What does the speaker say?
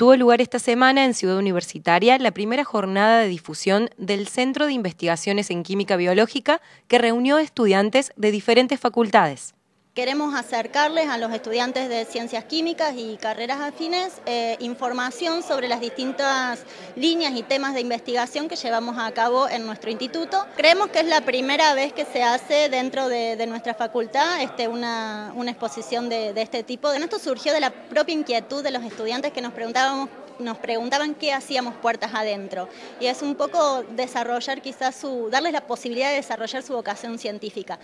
Tuvo lugar esta semana en Ciudad Universitaria la primera jornada de difusión del Centro de Investigaciones en Química Biológica que reunió estudiantes de diferentes facultades. Queremos acercarles a los estudiantes de ciencias químicas y carreras afines eh, información sobre las distintas líneas y temas de investigación que llevamos a cabo en nuestro instituto. Creemos que es la primera vez que se hace dentro de, nuestra facultad este, una, exposición de, este tipo. Esto surgió de la propia inquietud de los estudiantes que nos nos preguntaban qué hacíamos puertas adentro. Y es un poco desarrollar quizás su, darles la posibilidad de desarrollar su vocación científica.